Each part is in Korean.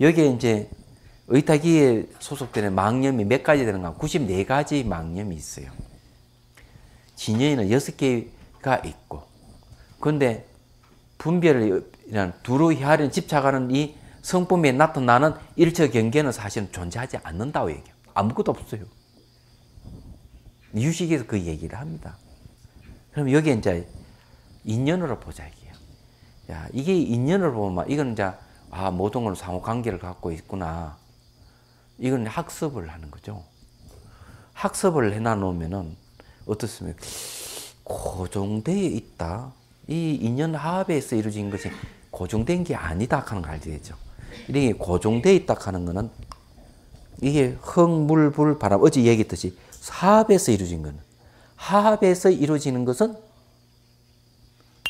여기에 이제 의타기에 소속되는 망념이 몇 가지 되는가? 94가지 망념이 있어요. 진여인은 6개가 있고, 그런데 분별이라는 두루 히아를 집착하는 이 성품에 나타나는 일처 경계는 사실은 존재하지 않는다고 얘기해요. 아무것도 없어요. 유식에서 그 얘기를 합니다. 그럼 여기 이제 인연으로 보자 이게요. 이게 인연으로 보면 이건 이제 아, 모든 걸 상호관계를 갖고 있구나. 이건 학습을 하는 거죠. 학습을 해놔놓으면은 어떻습니까? 고정되어 있다. 이 인연 합에서 이루어진 것이 고정된 게 아니다 하는 걸 알게 되죠. 이게 고정되어 있다 하는 거는 이게 흥, 물, 불, 바람. 어제 얘기했듯이 사합에서 이루어진 거합에서 이루어지는 것은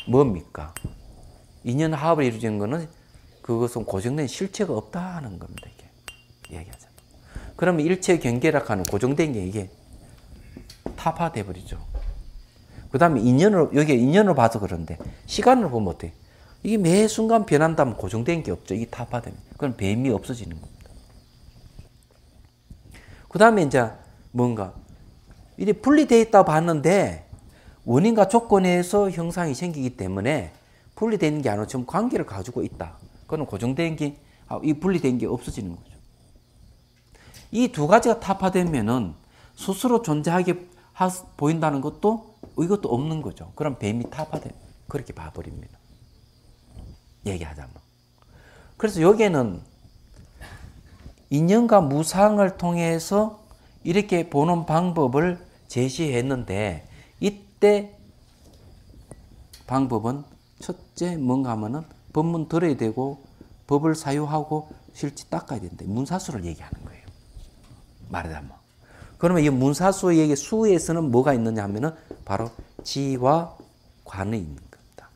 뭡니까? 인연 합을 이루어지 것은 그것은 고정된 실체가 없다는 겁니다. 이게 얘기하자. 그러면 일체 경계락하는 고정된 게 이게 타파돼 버리죠. 그다음에 인연을 여기 인연을 봐서 그런데 시간을 보면 어때? 이게 매 순간 변한다면 고정된 게 없죠. 이게 타파됩니다. 그럼 뱀이 없어지는 겁니다. 그다음에 이제 뭔가 이게 분리되 있다 봤는데 원인과 조건에서 형상이 생기기 때문에 분리되게 아니라 지금 관계를 가지고 있다. 그건 고정된 게, 아, 이 분리된 게 없어지는 거죠. 이 두 가지가 타파되면은 스스로 존재하게 하, 보인다는 것도 이것도 없는 거죠. 그럼 뱀이 타파돼. 그렇게 봐버립니다. 얘기하자면. 뭐. 그래서 여기에는 인연과 무상을 통해서 이렇게 보는 방법을 제시했는데 이때 방법은 첫째 뭔가 하면은 법문 들어야 되고 법을 사유하고 실지 닦아야 되는데 문사수를 얘기하는 거예요. 말하자면. 그러면 이 문사수의 얘 수에서는 뭐가 있느냐 하면은 바로 지와 관이 있는 겁니다.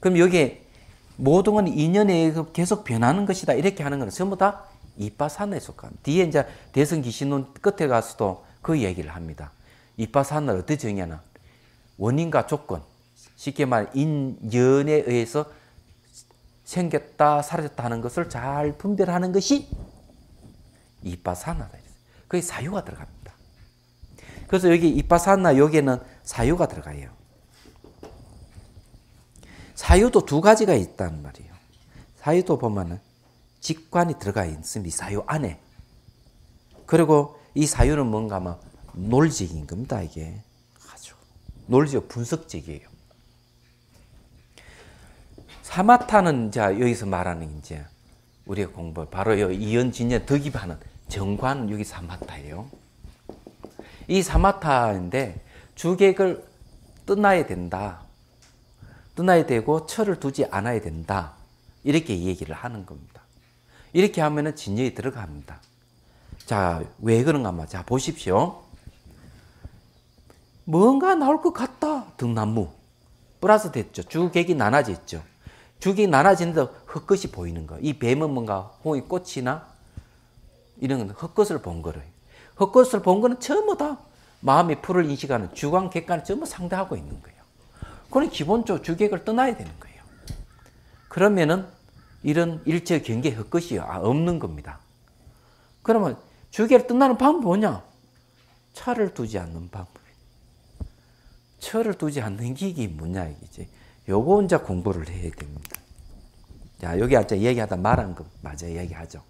그럼 여기에 모든 건 인연에 계속 변하는 것이다. 이렇게 하는 건 전부 다 이빠산에 속한. 뒤에 이제 대승기신론 끝에 가서도 그 얘기를 합니다. 이빠산을 어떻게 정의하나? 원인과 조건, 쉽게 말 인연에 의해서 생겼다 사라졌다 하는 것을 잘 분별하는 것이 이빠사나다. 그게 사유가 들어갑니다. 그래서 여기 이빠사나 여기에는 사유가 들어가요. 사유도 두 가지가 있단 말이에요. 사유도 보면은 직관이 들어가 있습니다. 사유 안에. 그리고 이 사유는 뭔가 막 논리적인 겁니다. 이게 아주 논리적 분석적이에요. 사마타는 자 여기서 말하는 이제 우리의 공부 바로 요 이연진의 덕입하는 정관 여기 사마타예요. 이 사마타인데 주객을 떠나야 된다. 떠나야 되고 철을 두지 않아야 된다. 이렇게 얘기를 하는 겁니다. 이렇게 하면은 진영이 들어갑니다. 자, 왜 그런가 마. 자, 보십시오. 뭔가 나올 것 같다. 등나무. 플러스 됐죠. 주객이 나눠져 있죠. 죽이 나눠지는데 헛것이 보이는 거. 이 뱀은 뭔가 홍이 꽃이나 이런 헛것을 본 거를. 헛것을 본 거는 전부 다 마음의 풀을 인식하는 주관 객관을 전부 상대하고 있는 거예요. 그건 기본적으로 주객을 떠나야 되는 거예요. 그러면은 이런 일체 경계 헛것이 아, 없는 겁니다. 그러면 주객을 떠나는 방법이 뭐냐? 차를 두지 않는 방법. 철을 두지 않는 기기 뭐냐 이기 요거 혼자 공부를 해야 됩니다. 자, 여기 아 얘기하다 말한 거 맞아 얘기하죠.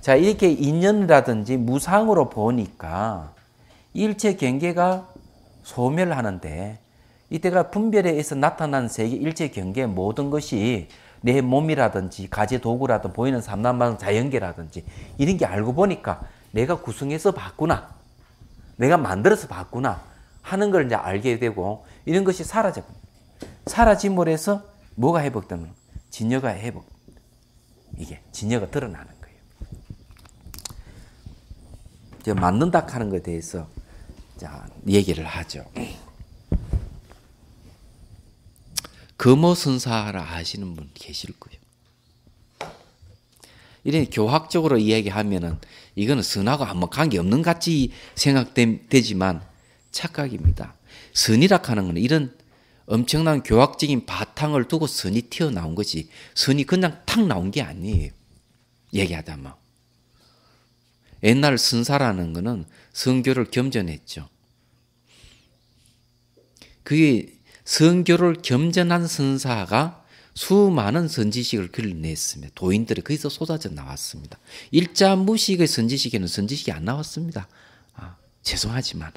자, 이렇게 인연이라든지 무상으로 보니까 일체 경계가 소멸하는데 이때가 분별에 의해서 나타난 세계 일체 경계 모든 것이 내 몸이라든지 가지 도구라든지 보이는 삼남방 자연계라든지 이런 게 알고 보니까 내가 구성해서 봤구나. 내가 만들어서 봤구나 하는 걸 이제 알게 되고 이런 것이 사라져 버립니다. 사라짐으로 서 뭐가 회복되는 진여가 회복. 이게 진여가 드러나는 거예요. 이제 만든다 하는 것에 대해서 자, 얘기를 하죠. 금호선사라 하시는 분 계실 거예요. 이런 교학적으로 이야기하면은 이거는 선하고 아무 관계없는 같이 생각되지만 착각입니다. 선이라 하는 건 이런 엄청난 교학적인 바탕을 두고 선이 튀어나온 거지 선이 그냥 탁 나온 게 아니에요. 얘기하다만. 옛날 선사라는 거는 선교를 겸전했죠. 그게 선교를 겸전한 선사가 수많은 선지식을 그려냈습니다. 도인들이 거기서 쏟아져 나왔습니다. 일자 무식의 선지식에는 선지식이 안 나왔습니다. 아, 죄송하지만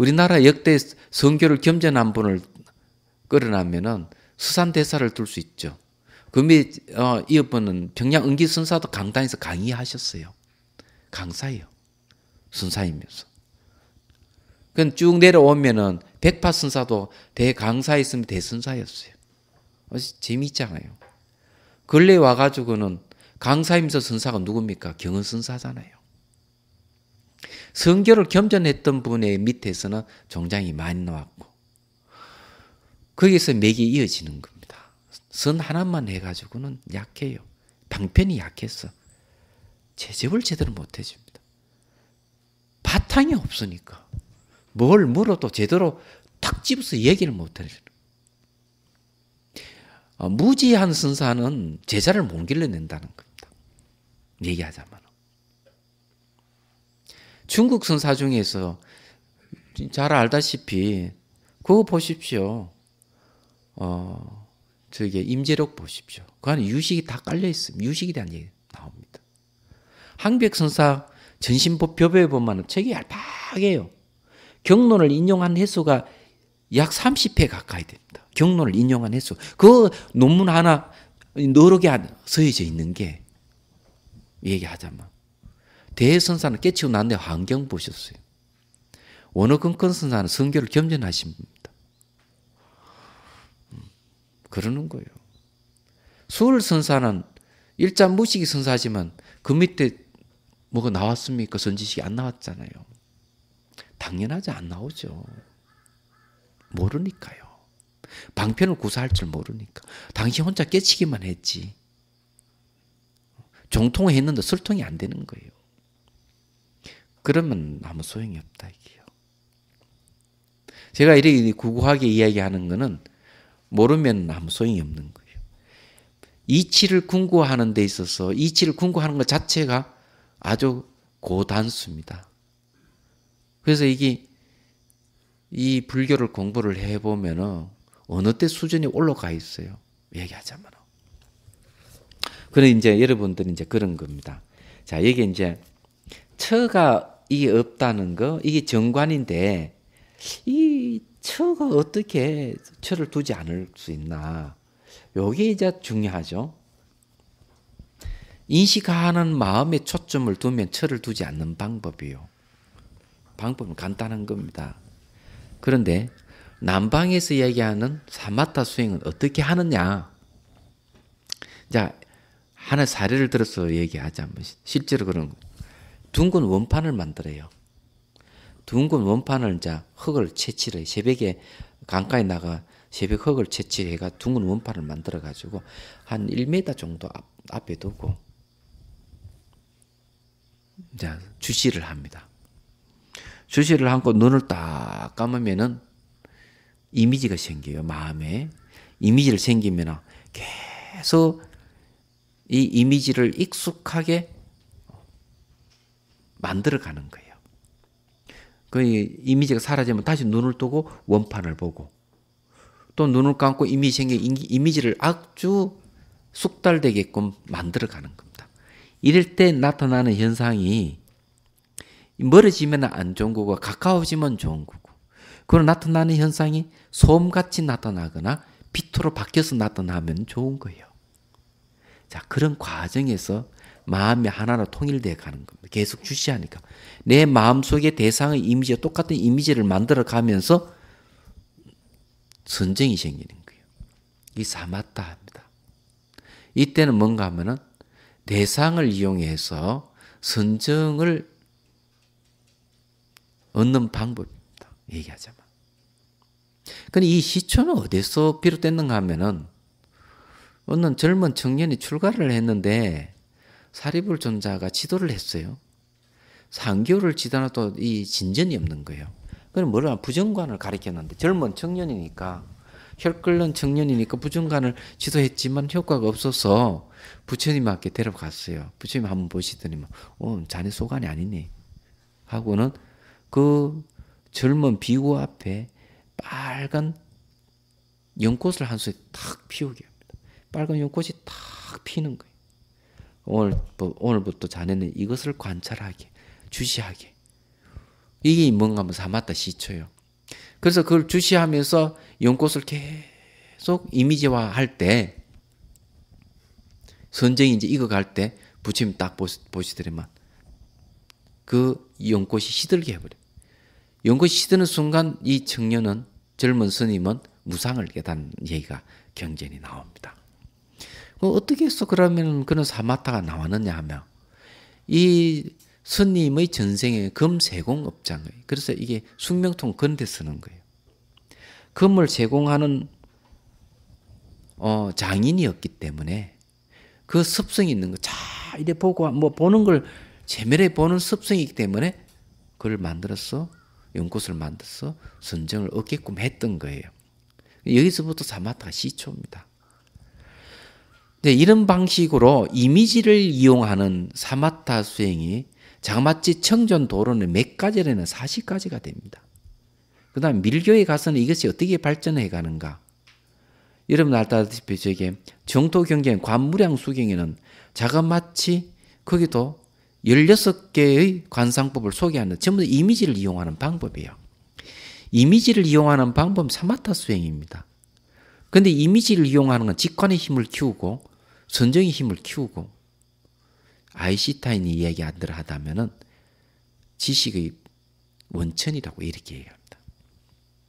우리나라 역대 선교를 겸전한 분을 끌어내면은 수산 대사를 둘 수 있죠. 그미 어, 이어분은 평양 은기 선사도 강단에서 강의하셨어요. 강사예요. 선사이면서. 그쭉 내려오면은 백파 선사도 대강사였으면 대선사였어요. 어, 재미있잖아요. 근래 와가지고는 강사이면서 선사가 누굽니까? 경은 선사잖아요. 성결을 겸전했던 분의 밑에서는 종장이 많이 나왔고 거기서 맥이 이어지는 겁니다. 선 하나만 해가지고는 약해요. 방편이 약해서 제접을 제대로 못 해줍니다. 바탕이 없으니까 뭘 물어도 제대로 탁 집어서 얘기를 못 해요. 어, 무지한 선사는 제자를 못 길러낸다는 겁니다. 얘기하자면. 중국 선사 중에서 잘 알다시피 그거 보십시오. 어, 저게 임재록 보십시오. 그 안에 유식이 다 깔려 있음. 유식에 대한 얘기 나옵니다. 항백 선사 전신법 벼베 보면 책이 얇하게요. 경론을 인용한 횟수가 약 30회 가까이 됩니다. 경론을 인용한 횟수. 그 논문 하나 너르게 쓰여져 있는 게 얘기하자면 대선사는 깨치고 난데 환경 보셨어요. 원어근건 선사는 성교를 겸전하신 분니다 음, 그러는 거예요. 수월 선사는 일자 무식이 선사지만 그 밑에 뭐가 나왔습니까? 선지식이 안 나왔잖아요. 당연하지 안 나오죠. 모르니까요. 방편을 구사할 줄 모르니까. 당신 혼자 깨치기만 했지. 종통을 했는데 설통이 안 되는 거예요. 그러면 아무 소용이 없다 이게요. 제가 이렇게 구구하게 이야기하는 것은 모르면 아무 소용이 없는 거예요. 이치를 궁구하는 데 있어서 이치를 궁구하는 것 자체가 아주 고단수입니다. 그래서 이게 이 불교를 공부를 해보면 어느 때 수준이 올라가 있어요. 얘기하자면. 그래 이제 여러분들 이제 그런 겁니다. 자, 여기 이제 처가 이게 없다는 거 이게 정관인데 이 처가 어떻게 처를 두지 않을 수 있나 요게 이제 중요하죠. 인식하는 마음에 초점을 두면 처를 두지 않는 방법이요. 방법은 간단한 겁니다. 그런데 남방에서 얘기하는 사마타 수행은 어떻게 하느냐? 자, 하나 사례를 들어서 얘기하자면 실제로 그런 거죠 둥근 원판을 만들어요. 둥근 원판을 이제 흙을 채취를 새벽에 강가에 나가 새벽 흙을 채취해가 둥근 원판을 만들어 가지고 한 1m 정도 앞, 앞에 두고 이 주시를 합니다. 주시를 하고 눈을 딱 감으면은 이미지가 생겨요 마음에 이미지를 생기면 계속 이 이미지를 익숙하게 만들어가는 거예요. 그 이미지가 사라지면 다시 눈을 뜨고 원판을 보고 또 눈을 감고 이미지 생긴 이미지를 악주 숙달되게끔 만들어가는 겁니다. 이럴 때 나타나는 현상이 멀어지면 안 좋은 거고 가까워지면 좋은 거고 그런 나타나는 현상이 소음같이 나타나거나 빛으로 바뀌어서 나타나면 좋은 거예요. 자 그런 과정에서 마음이 하나로 통일되어 가는 겁니다. 계속 주시하니까. 내 마음속의 대상의 이미지와 똑같은 이미지를 만들어 가면서 선정이 생기는 거예요. 이 사마타 합니다. 이때는 뭔가 하면은 대상을 이용해서 선정을 얻는 방법입니다. 얘기하자면. 근데 이 시초는 어디서 비롯됐는가 하면은 어느 젊은 청년이 출가를 했는데 사립을 전자가 지도를 했어요. 3개월 지도나도 이 진전이 없는 거예요. 그럼 뭐라 부정관을 가리켰는데 젊은 청년이니까 혈 끓는 청년이니까 부정관을 지도했지만 효과가 없어서 부처님한테 데려갔어요. 부처님 한번 보시더니 뭐, 어, 자네 소관이 아니니 하고는 그 젊은 비구 앞에 빨간 연꽃을 한 송이 탁 피우게 합니다. 빨간 연꽃이 탁 피는 거예요. 오늘 뭐, 오늘부터 자네는 이것을 관찰하게 주시하게 이게 뭔가 뭐 삼았다 시초요. 그래서 그걸 주시하면서 연꽃을 계속 이미지화 할때 선정이 이제 이거 갈때 부처님 딱 보시, 보시더니만 그 연꽃이 시들게 해버려. 연꽃이 시드는 순간 이 청년은 젊은 스님은 무상을 깨닫는 얘기가 경전이 나옵니다. 어, 어떻게 해서 그러면 그런 사마타가 나왔느냐 하면 이 스님의 전생에 금세공업장이에요 그래서 이게 숙명통 건대 쓰는 거예요. 금을 제공하는 어, 장인이었기 때문에 그 습성이 있는 거, 자, 이래 보고, 뭐, 보는 걸 재멸해 보는 습성이기 때문에 그걸 만들어 연꽃을 만들어 선정을 얻게끔 했던 거예요. 여기서부터 사마타가 시초입니다. 네, 이런 방식으로 이미지를 이용하는 사마타 수행이 장마치 청전 도로는 몇 가지라는 40가지가 됩니다. 그 다음 밀교에 가서는 이것이 어떻게 발전해 가는가. 여러분 알다시피 저게 정토 경경 관무량 수경에는 자가마치 거기도 16개의 관상법을 소개하는 전부 이미지를 이용하는 방법이에요. 이미지를 이용하는 방법은 사마타 수행입니다. 근데 이미지를 이용하는 건 직관의 힘을 키우고 선정의 힘을 키우고 아이시타인이 이야기 안들 하다면은 지식의 원천이라고 이렇게 얘기합니다.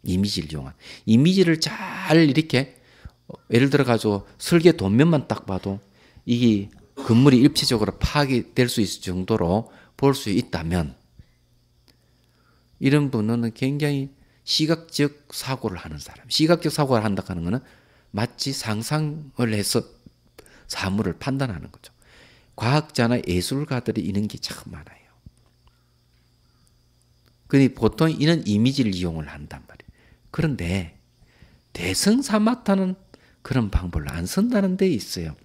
이미지를 이용한 이미지를 잘 이렇게 어, 예를 들어 가지고 설계 도면만 딱 봐도 이게 건물이 일체적으로 파악이 될 수 있을 정도로 볼 수 있다면 이런 분은 굉장히 시각적 사고를 하는 사람. 시각적 사고를 한다 하는 것은 마치 상상을 해서 사물을 판단하는 거죠. 과학자나 예술가들이 이런 게참 많아요. 근데 보통 이런 이미지를 이용을 한단 말이에요. 그런데 대승사마타는 그런 방법을 안 쓴다는 데 있어요.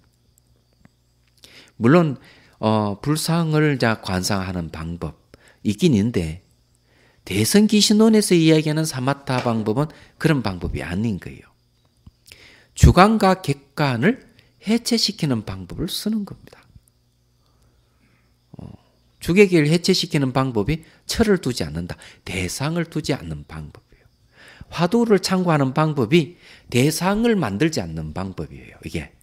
물론 어, 불상을 자 관상하는 방법 있긴 있는데 대승기신론에서 이야기하는 사마타 방법은 그런 방법이 아닌 거예요. 주관과 객관을 해체시키는 방법을 쓰는 겁니다. 어, 주객을 해체시키는 방법이 철을 두지 않는다. 대상을 두지 않는 방법이에요. 화두를 창구하는 방법이 대상을 만들지 않는 방법이에요. 이게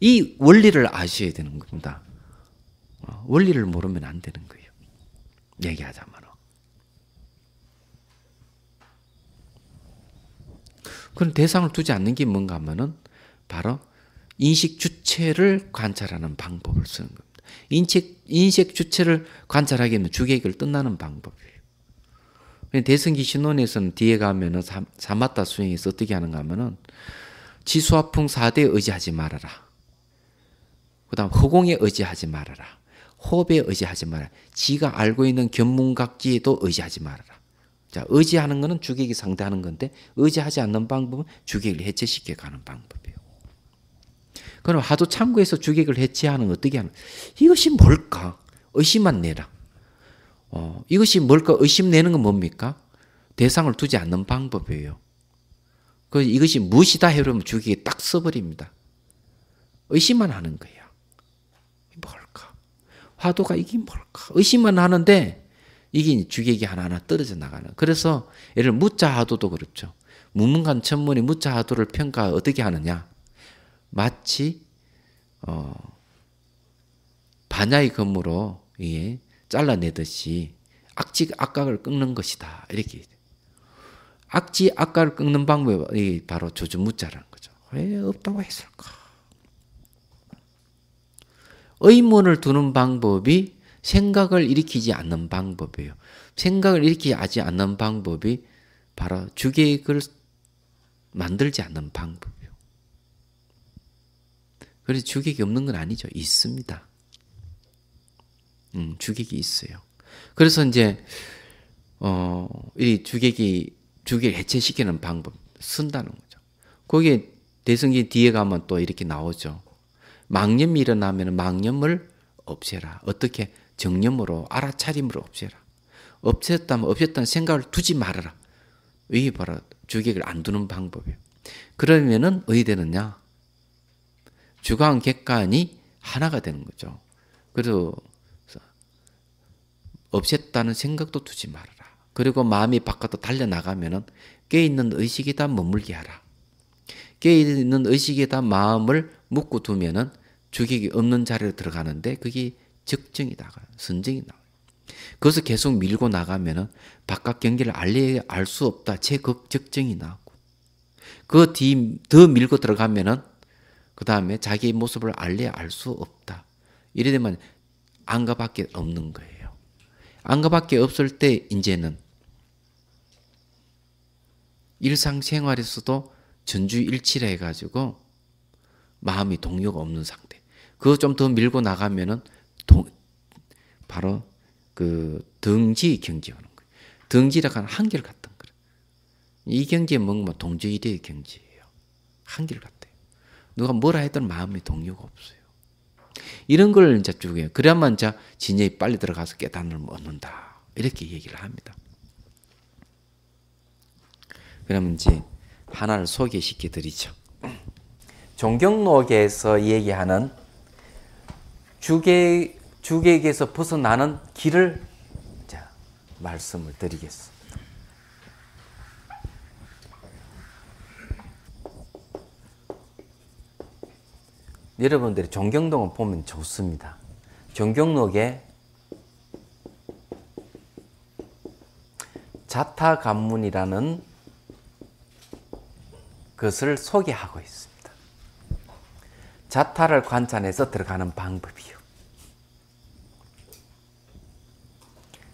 이 원리를 아셔야 되는 겁니다. 어, 원리를 모르면 안 되는 거예요. 얘기하자면. 그런 대상을 두지 않는 게 뭔가 하면은 바로 인식 주체를 관찰하는 방법을 쓰는 겁니다. 인식, 인식 주체를 관찰하기 위해 주객을 뜻나는 방법이에요. 대승기 신론에서는 뒤에 가면은 사마타 수행에서 어떻게 하는가 하면은 지수화풍 4대에 의지하지 말아라. 그 다음 허공에 의지하지 말아라. 호흡에 의지하지 말아라. 지가 알고 있는 견문각기에도 의지하지 말아라. 자, 의지하는 것은 주객이 상대하는 건데 의지하지 않는 방법은 주객을 해체시켜 가는 방법이에요. 그럼 하도 창구에서 주객을 해체하는 어떻게 하는? 이것이 뭘까? 의심만 내라. 어, 이것이 뭘까? 의심 내는 건 뭡니까? 대상을 두지 않는 방법이에요. 그 이것이 무엇이다 해버리면 주객이 딱 써버립니다. 의심만 하는 거야. 뭘까? 화도가 이게 뭘까? 의심만 하는데 이게 주객이 하나하나 떨어져 나가는. 그래서 예를 무자하도도 그렇죠. 무문간 천문이 무자하도를 평가 어떻게 하느냐? 마치 어, 반야의 검으로 예, 잘라내듯이 악지 악각을 끊는 것이다. 이렇게 악지 악각을 끊는 방법이 바로 조주무자라는 거죠. 왜 없다고 했을까? 의문을 두는 방법이 생각을 일으키지 않는 방법이에요. 생각을 일으키지 않는 방법이 바로 주객을 만들지 않는 방법. 그래서 주객이 없는 건 아니죠. 있습니다. 음, 주객이 있어요. 그래서 이제 어, 이 주객이 주객 해체시키는 방법 쓴다는 거죠. 거기에 대승기 뒤에 가면 또 이렇게 나오죠. 망념이 일어나면 망념을 없애라. 어떻게 정념으로 알아차림으로 없애라. 없앴다면 없앴다는 생각을 두지 말아라. 이게 바로 주객을 안 두는 방법이에요. 그러면은 어디 되느냐? 주관 객관이 하나가 되는 거죠. 그래서 없앴다는 생각도 두지 말아라. 그리고 마음이 바깥으로 달려나가면은 깨있는 의식에다 머물게 하라. 깨있는 의식에다 마음을 묶고 두면은 주객이 없는 자리로 들어가는데 그게 적정이 나 선정이 나와요. 그것을 계속 밀고 나가면은 바깥 경기를 알 수 없다. 제극 적정이 나고 그 뒤 더 밀고 들어가면은 그 다음에 자기 의 모습을 알래 알수 없다. 이래 되면 안가밖에 없는 거예요. 안가밖에 없을 때 이제는 일상생활에서도 전주일치를 해가지고 마음이 동요가 없는 상태. 그거 좀더 밀고 나가면은 동, 바로 그 등지 경제 오는 거예요. 등지라고 하는 한결 같은 거예요. 이 경지에 뭔가 동조이대의 경지예요. 한결 같은 누가 뭐라 했던 마음이 동요가 없어요. 이런 걸 이제 주고요. 그래야만 이 진영이 빨리 들어가서 깨달음을 얻는다. 이렇게 얘기를 합니다. 그러면 이제 하나를 소개시켜 드리죠. 존경록에서 얘기하는 주객 주객에서 벗어나는 길을 자 말씀을 드리겠습니다. 여러분들이 존경동을 보면 좋습니다. 정경록에 자타간문이라는 것을 소개하고 있습니다. 자타를 관찰해서 들어가는 방법이요.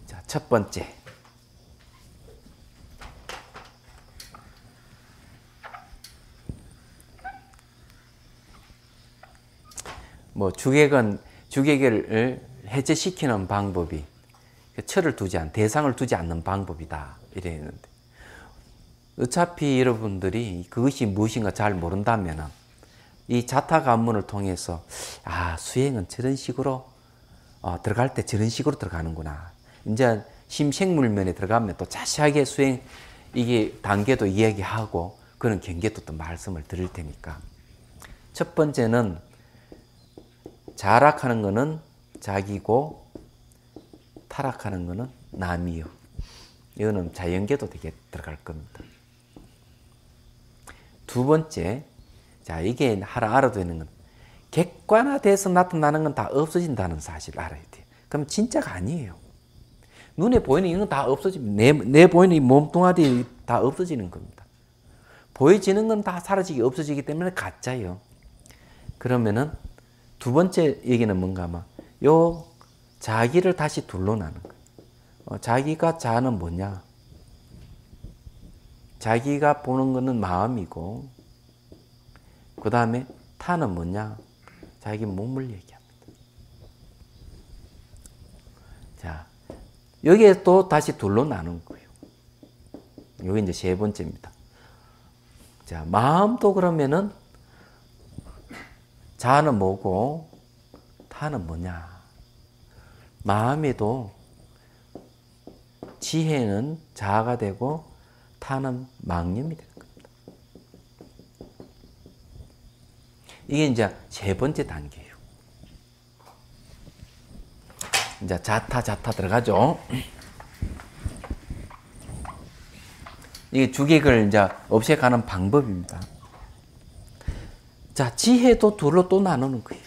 자, 첫 번째. 뭐 주객은 주객을 해제시키는 방법이 그 철을 두지 않, 대상을 두지 않는 방법이다. 이래 는데 어차피 여러분들이 그것이 무엇인가 잘 모른다면 이 자타 관문을 통해서 아, 수행은 저런 식으로 어, 들어갈 때 저런 식으로 들어가는구나. 이제 심생물면에 들어가면 또 자세하게 수행 이게 단계도 이야기하고 그런 경계도 또 말씀을 드릴 테니까. 첫 번째는 자락하는 것은 자기고 타락하는 것은 남이요. 이거는 자연계도 되게 들어갈 겁니다. 두 번째, 자 이게 하나 알아두는 건 객관화돼서 나타나는 건 다 없어진다는 사실을 알아야 돼요. 그럼 진짜가 아니에요. 눈에 보이는 이건 다 없어지면 내, 내 보이는 이 몸뚱아리 다 없어지는 겁니다. 보여지는 건 다 사라지기 없어지기 때문에 가짜예요. 그러면은 두 번째 얘기는 뭔가 하면 요 자기를 다시 둘러나는 거예요. 어, 자기가 자는 뭐냐? 자기가 보는 거는 마음이고 그 다음에 타는 뭐냐? 자기 몸을 얘기합니다. 자, 여기에 또 다시 둘로 나눈 거예요. 요게 이제 세 번째입니다. 자, 마음도 그러면은 자는 아 뭐고 타는 뭐냐. 마음에도 지혜는 자아가 되고 타는 망념이 되는 겁니다. 이게 이제 세 번째 단계예요. 이제 자타 자타 들어가죠. 이게 주객을 이제 없애가는 방법입니다. 자, 지혜도 둘로 또 나누는 거예요.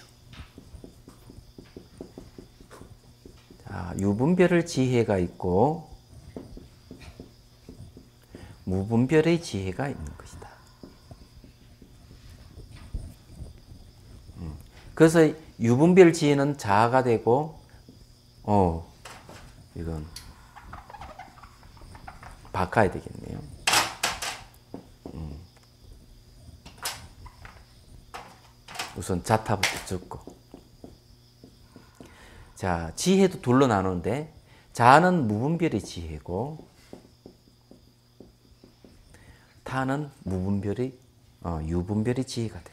자, 유분별의 지혜가 있고 무분별의 지혜가 있는 것이다. 음, 그래서 유분별 지혜는 자아가 되고 어 이건 바꿔야 되겠네요. 우선 자타부터 적고 자 지혜도 둘로 나누는데 자는 무분별의 지혜고 타는 무분별의 어, 유분별의 지혜가 됩니다.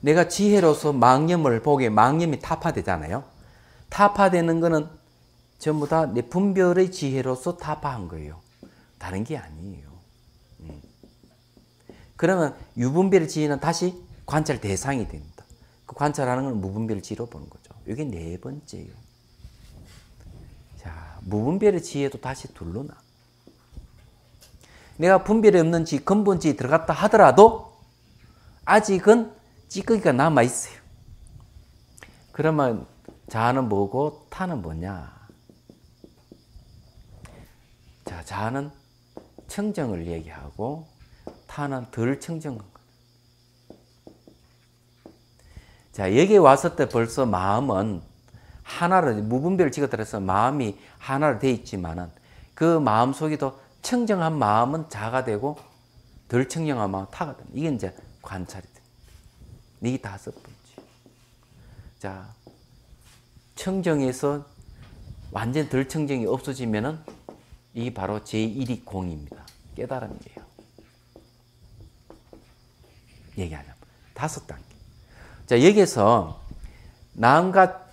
내가 지혜로서 망념을 보게 망념이 타파되잖아요. 타파되는 것은 전부 다 내 분별의 지혜로서 다 파한 거예요. 다른 게 아니에요. 네. 그러면 유분별 지혜는 다시 관찰 대상이 됩니다. 그 관찰하는 건무분별 지혜로 보는 거죠. 이게 네 번째예요. 자, 무분별의 지혜도 다시 둘러나. 내가 분별이 없는 지 근본 지에 들어갔다 하더라도 아직은 찌꺼기가 남아 있어요. 그러면 자는 뭐고 타는 뭐냐? 자는 청정을 얘기하고 타는 덜 청정한 것. 자, 여기 왔을 때 벌써 마음은 하나로, 무분별 지어들어서 마음이 하나로 돼 있지만은 그 마음 속에도 청정한 마음은 자가 되고 덜 청정한 마음은 타가 됩니다. 이게 이제 관찰이 됩니다. 이게 다섯 번째. 자, 청정에서 완전 덜 청정이 없어지면은 이게 바로 제1이 공입니다. 깨달음이에요. 얘기하자 다섯 단계. 자, 여기에서 남과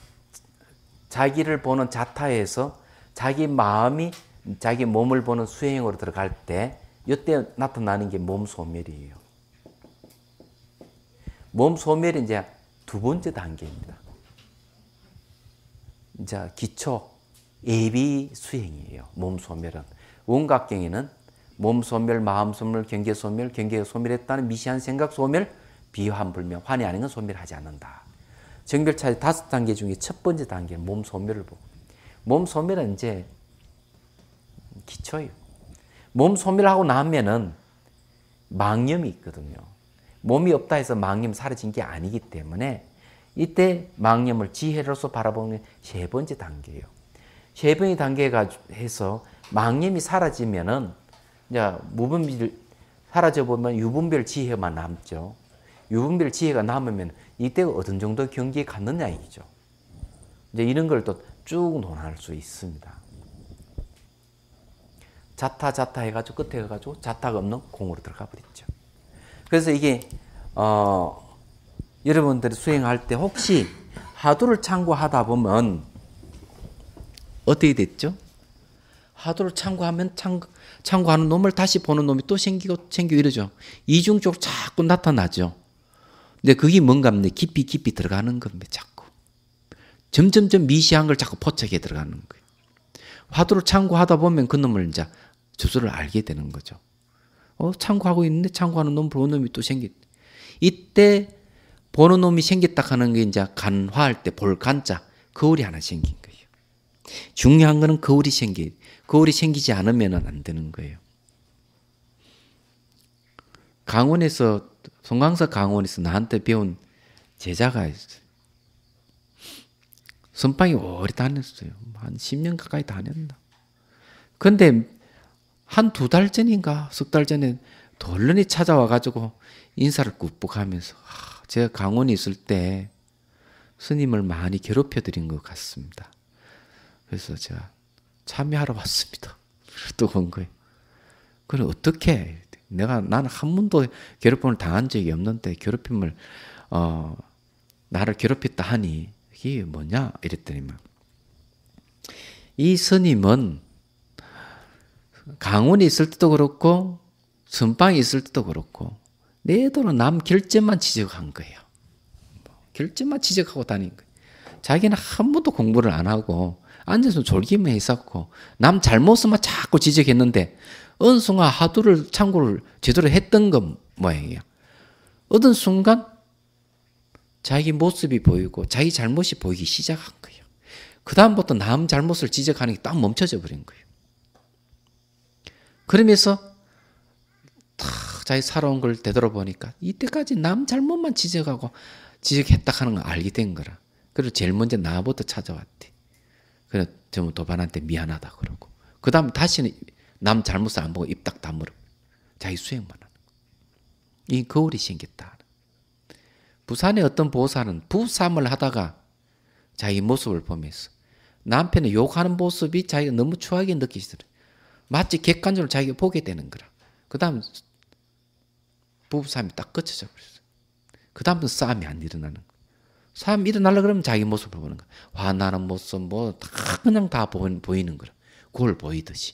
자기를 보는 자타에서 자기 마음이 자기 몸을 보는 수행으로 들어갈 때 이때 나타나는 게몸 소멸이에요. 몸 소멸이 이제 두 번째 단계입니다. 이제 기초, 예비 수행이에요. 몸 소멸은. 원각경에는 몸 소멸, 마음 소멸, 경계 소멸, 경계 소멸했다는 미시한 생각 소멸, 비환 불명, 환이 아닌 건 소멸하지 않는다. 정별차의 다섯 단계 중에 첫 번째 단계는 몸 소멸을 보고. 몸 소멸은 이제 기초예요. 몸 소멸하고 나면은 망념이 있거든요. 몸이 없다 해서 망념 사라진 게 아니기 때문에 이때 망념을 지혜로서 바라보는 세 번째 단계예요. 세병의 단계가 해서 망념이 사라지면은 이제 무분별 사라져 보면 유분별 지혜만 남죠. 유분별 지혜가 남으면 이때가 어느 정도 경기에 갔느냐 이죠. 이제 이런 걸 또 쭉 논할 수 있습니다. 자타 자타 해가지고 끝에 가가지고 자타가 없는 공으로 들어가 버렸죠. 그래서 이게 어 여러분들이 수행할 때 혹시 하도를 참고하다 보면 어떻게 됐죠? 하도를 창구하면 창구, 창하는 놈을 다시 보는 놈이 또 생기고 생기고 이러죠. 이중적으로 자꾸 나타나죠. 근데 그게 뭔가면 깊이 깊이 들어가는 겁니다. 자꾸. 점점점 미시한 걸 자꾸 포착해 들어가는 거예요. 화두를 창구하다 보면 그 놈을 이제 주소를 알게 되는 거죠. 어, 창구하고 있는데 창구하는 놈 보는 놈이 또 생기. 이때 보는 놈이 생겼다 하는 게 이제 간화할 때 볼 간자 거울이 하나 생긴 중요한 거는 거울이 생기, 거울이 생기지 않으면 안 되는 거예요. 강원에서, 송강사 강원에서 나한테 배운 제자가 선방이 오래 다녔어요. 한1년 가까이 다녔나. 근데 한 두 달 전인가, 석 달 전에 돌런히 찾아와가지고 인사를 굽북하면서, 제가 강원에 있을 때 스님을 많이 괴롭혀드린 것 같습니다. 그래서 제가 참여하러 왔습니다. 또온 거예요. 그럼 어떻게 내가 나는 한 번도 괴롭힘을 당한 적이 없는데 괴롭힘을 어 나를 괴롭혔다 하니 이게 뭐냐 이랬더니만 이 스님은 강원에 있을 때도 그렇고 선방에 있을 때도 그렇고 내도로 남 결제만 지적한 거예요. 결제만 지적하고 다닌 거예요. 자기는 한 번도 공부를 안 하고 앉아서 졸기만 했었고 남 잘못만 자꾸 지적했는데 은숭아 하도를 참고를 제대로 했던 것모양이에 어떤 순간 자기 모습이 보이고 자기 잘못이 보이기 시작한 거예요. 그 다음부터 남 잘못을 지적하는 게 딱 멈춰져 버린 거예요. 그러면서 탁 자기 살아온 걸 되돌아보니까 이때까지 남 잘못만 지적하고 지적했다 하는 걸 알게 된 거라. 그리고 제일 먼저 나부터 찾아왔대. 그래 저 도반한테 미안하다 그러고 그 다음 다시는 남 잘못을 안 보고 입 딱 다물어 자기 수행만 하는 거. 이 거울이 생겼다. 부산의 어떤 보사는 부삼을 하다가 자기 모습을 보면서 남편의 욕하는 모습이 자기가 너무 추하게 느끼시더래. 마치 객관적으로 자기가 보게 되는 거라. 그 다음 부부싸움이 딱 끝쳐져 버렸어. 그 다음부터 싸움이 안 일어나는 거 사람 일어나려 그러면 자기 모습을 보는 거야. 화나는 모습 뭐 다 그냥 다 보이는 거라. 그걸 보이듯이.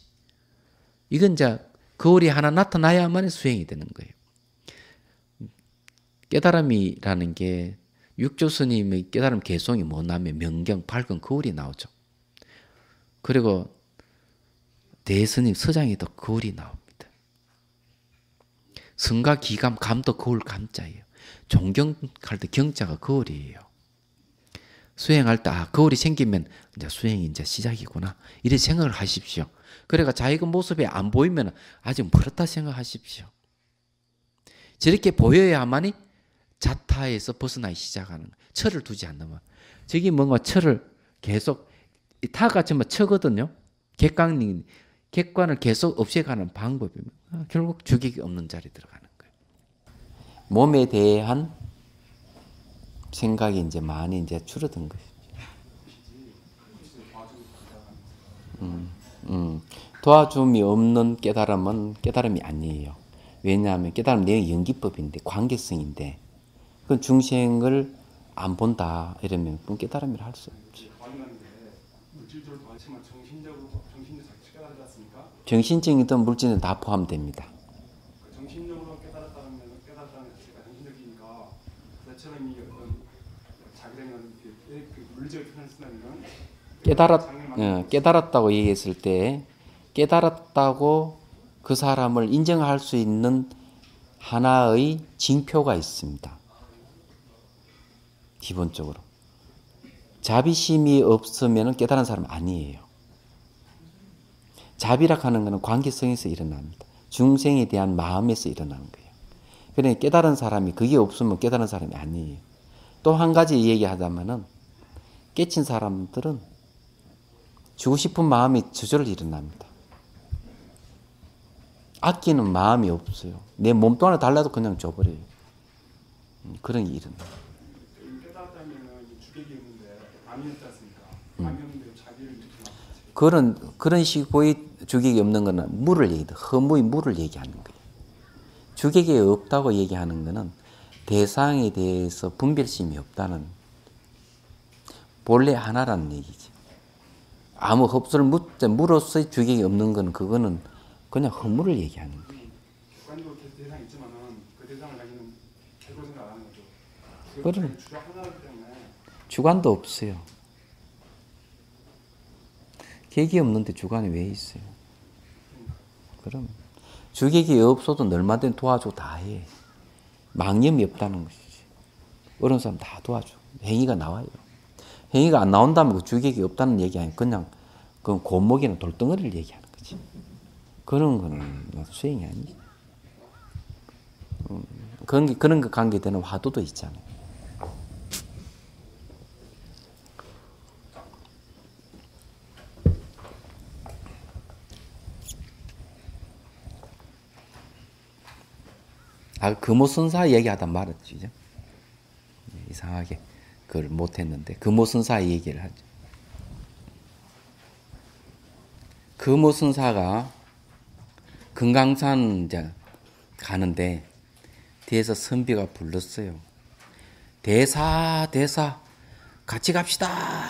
이건 이제 거울이 그 하나 나타나야만 수행이 되는 거예요. 깨달음이라는 게 육조 스님의 깨달음 개성이 뭐냐면 명경 밝은 거울이 그 나오죠. 그리고 대스님 서장에도 거울이 그 나옵니다. 성과 기감 감도 거울 감자예요. 존경할 때 경자가 거울이에요. 수행할 때, 아, 거울이 생기면 이제 수행이 이제 시작이구나. 이래 생각을 하십시오. 그래가 그러니까 자기가 그 모습이 안 보이면 아직 멀었다 생각하십시오. 저렇게 보여야만이 자타에서 벗어나기 시작하는 거예요. 철을 두지 않으면. 저기 뭔가 철을 계속, 타같이 뭐 쳐거든요. 객관이, 객관을 계속 없애가는 방법입니다. 아, 결국 주객이 없는 자리에 들어가는 거예요. 몸에 대한 생각이 이제 많이 이제 줄어든 것이죠. 음, 음. 도와줌이 없는 깨달음은 깨달음이 아니에요. 왜냐하면 깨달음 내용 연기법인데 관계성인데 그건 중생을 안 본다 이러면 그건 깨달음이라 할수 없지. 정신적이든 물질은 다 포함됩니다. 깨달았, 예, 깨달았다고 얘기했을 때 깨달았다고 그 사람을 인정할 수 있는 하나의 징표가 있습니다. 기본적으로. 자비심이 없으면 깨달은 사람 아니에요. 자비락 하는 것은 관계성에서 일어납니다. 중생에 대한 마음에서 일어나는 거예요. 그러니 깨달은 사람이 그게 없으면 깨달은 사람이 아니에요. 또 한 가지 얘기하자면은 깨친 사람들은 주고 싶은 마음이 저절로 일어납니다. 아끼는 마음이 없어요. 내 몸도 하나 달라도 그냥 줘버려요. 음, 그런 일은. 그런 그런 식의 주객이 없는 거는 물을 얘기다. 허무의 물을 얘기하는 거예요. 주객이 없다고 얘기하는 거는 대상에 대해서 분별심이 없다는 본래 하나라는 얘기지. 아무 흡수를 묻물로서 주객이 없는 건 그거는 그냥 허물을 얘기하는 거예요. 주관 그럼 그 주관도 없어요. 객이 없는데 주관이 왜 있어요? 그럼 주객이 없어도 얼마든 도와줘 다 해. 망념이 없다는 것이지. 어른 사람 다 도와줘. 행위가 나와요. 행위가 안 나온다면 그 주객이 없다는 얘기 아니고 그냥 그 고목이나 돌덩어리를 얘기하는 거지. 그런 거는 뭐 수행이 아니지. 음, 그런 게, 그런 거 관계되는 화두도 있잖아. 아, 금호선사 얘기하다 말았지, 예, 이상하게. 그걸 못했는데 그모순사 얘기를 하죠. 그모순사가 금강산 이제 가는데 뒤에서 선비가 불렀어요. 대사 대사 같이 갑시다.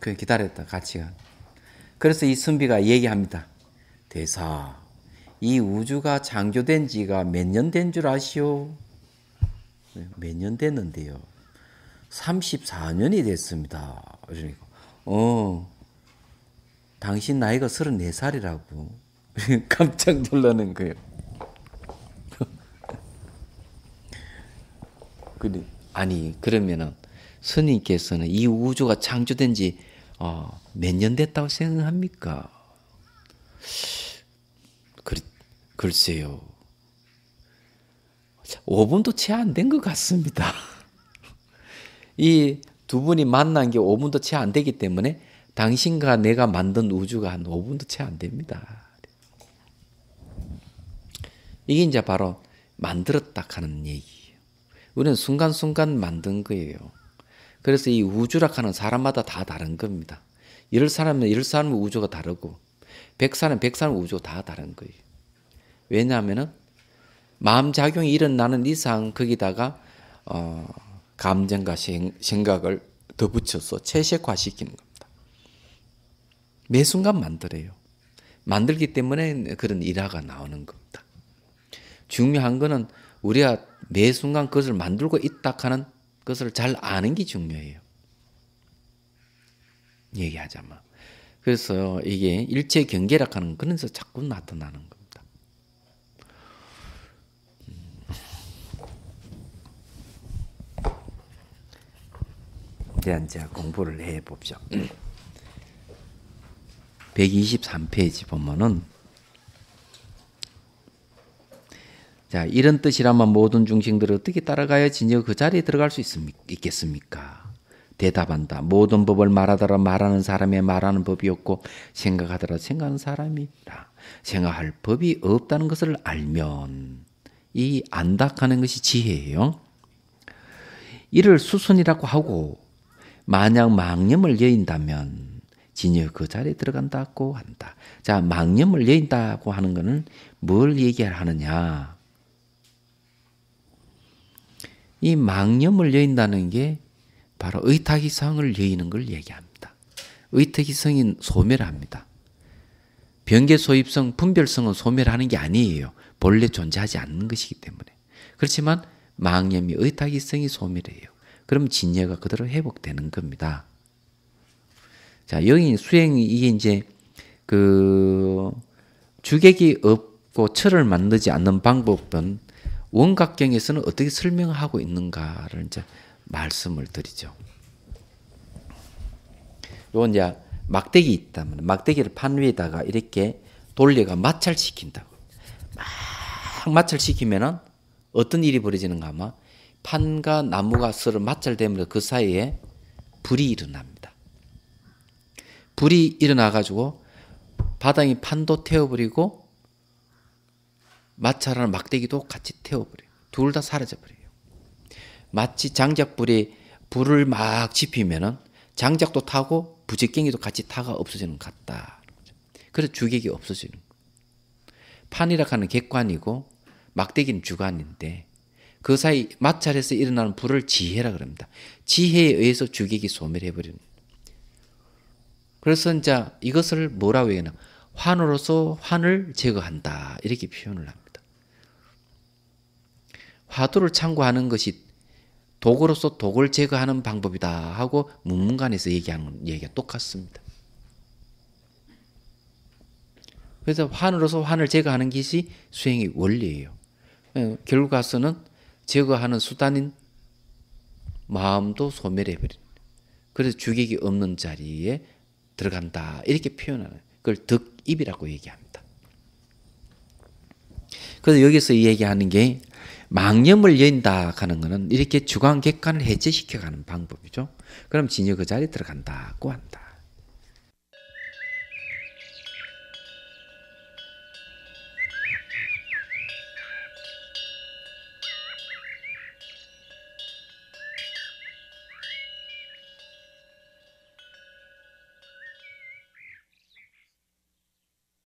그 기다렸다 같이 가. 그래서 이 선비가 얘기합니다. 대사 이 우주가 창조된 지가 몇 년 된 줄 아시오? 네, 몇년 됐는데요. 34년이 됐습니다. 그러니까, 어, 당신 나이가 34살이라고. 깜짝 놀라는 거예요. 그래. 아니, 그러면은, 스님께서는 이 우주가 창조된 지, 어, 몇년 됐다고 생각합니까? 글, 글쎄요. 5분도 채 안 된 것 같습니다. 이 두 분이 만난 게 5분도 채 안 되기 때문에 당신과 내가 만든 우주가 한 5분도 채 안 됩니다. 이게 이제 바로 만들었다 하는 얘기예요. 우리는 순간순간 만든 거예요. 그래서 이 우주락 하는 사람마다 다 다른 겁니다. 이 사람은 이 사람은 우주가 다르고 백사는 백사는 우주가 다 다른 거예요. 왜냐하면은 마음 작용이 일어나는 이상 거기다가 어, 감정과 생각을 더 붙여서 채색화시키는 겁니다. 매 순간 만들어요. 만들기 때문에 그런 일화가 나오는 겁니다. 중요한 거는 우리가 매 순간 그것을 만들고 있다 하는 것을 잘 아는 게 중요해요. 얘기하자면. 그래서 이게 일체 경계락 하는 그런 데서 자꾸 나타나는 거예요. 대한 제가 공부를 해보죠. 123페이지 보면은 자 이런 뜻이라면 모든 중심들을 어떻게 따라가야 진여 그 자리에 들어갈 수있겠습니까 대답한다. 모든 법을 말하더라 말하는 사람의 말하는 법이 없고 생각하더라 생각하는 사람이라 생각할 법이 없다는 것을 알면 이 안닥하는 것이 지혜예요. 이를 수순이라고 하고 만약 망념을 여인다면 진여 그 자리에 들어간다고 한다. 자, 망념을 여인다고 하는 것은 뭘 얘기하느냐? 이 망념을 여인다는 게 바로 의탁이성을 여인는걸 얘기합니다. 의탁이성인 소멸합니다. 변계 소입성, 분별성은 소멸하는 게 아니에요. 본래 존재하지 않는 것이기 때문에. 그렇지만 망념이 의탁이성이 소멸해요. 그럼 진예가 그대로 회복되는 겁니다. 자, 여기 수행이 게 이제 그 주객이 없고 철을 만들지 않는 방법은 원각경에서는 어떻게 설명하고 있는가를 이제 말씀을 드리죠. 요건 이제 막대기 있다면 막대기를 판 위에다가 이렇게 돌려가 마찰시킨다고. 막 마찰시키면은 어떤 일이 벌어지는가 아마 판과 나무가 서로 마찰되면서 그 사이에 불이 일어납니다. 불이 일어나 가지고 바닥이 판도 태워버리고 마찰하는 막대기도 같이 태워버려요. 둘 다 사라져버려요. 마치 장작불이 불을 막 지피면은 장작도 타고 부재깽이도 같이 타가 없어지는 것 같다. 그래서 주객이 없어지는 판이라 하는 객관이고 막대기는 주관인데 그 사이 마찰에서 일어나는 불을 지혜라 그럽니다. 지혜에 의해서 주객이 소멸해 버립니 그래서 이제 이것을 뭐라고 해야 하나? 환으로서 환을 제거한다. 이렇게 표현을 합니다. 화두를 창고하는 것이 독으로서 독을 제거하는 방법이다 하고 문문간에서 얘기하는 얘기가 똑같습니다. 그래서 환으로서 환을 제거하는 것이 수행의 원리예요. 예, 결국 가서는 제거하는 수단인 마음도 소멸해버리 그래서 주객이 없는 자리에 들어간다 이렇게 표현하는 그걸 득입이라고 얘기합니다. 그래서 여기서 얘기하는 게 망념을 연다 하는 것은 이렇게 주관 객관을 해제시켜 가는 방법이죠. 그럼 진여 그 자리에 들어간다고 한다.